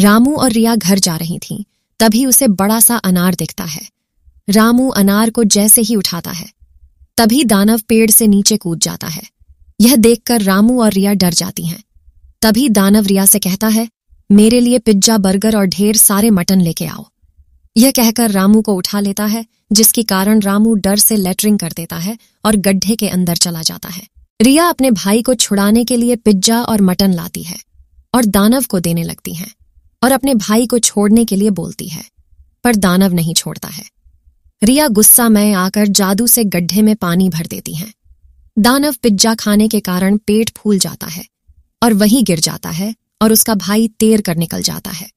रामू और रिया घर जा रही थीं तभी उसे बड़ा सा अनार दिखता है रामू अनार को जैसे ही उठाता है तभी दानव पेड़ से नीचे कूद जाता है यह देखकर रामू और रिया डर जाती हैं तभी दानव रिया से कहता है मेरे लिए पिज्जा बर्गर और ढेर सारे मटन लेके आओ यह कहकर रामू को उठा लेता है जिसके कारण रामू डर से लेटरिंग कर देता है और गड्ढे के अंदर चला जाता है रिया अपने भाई को छुड़ाने के लिए पिज्जा और मटन लाती है और दानव को देने लगती हैं और अपने भाई को छोड़ने के लिए बोलती है पर दानव नहीं छोड़ता है रिया गुस्सा में आकर जादू से गड्ढे में पानी भर देती हैं दानव पिज्जा खाने के कारण पेट फूल जाता है और वहीं गिर जाता है और उसका भाई तैर कर निकल जाता है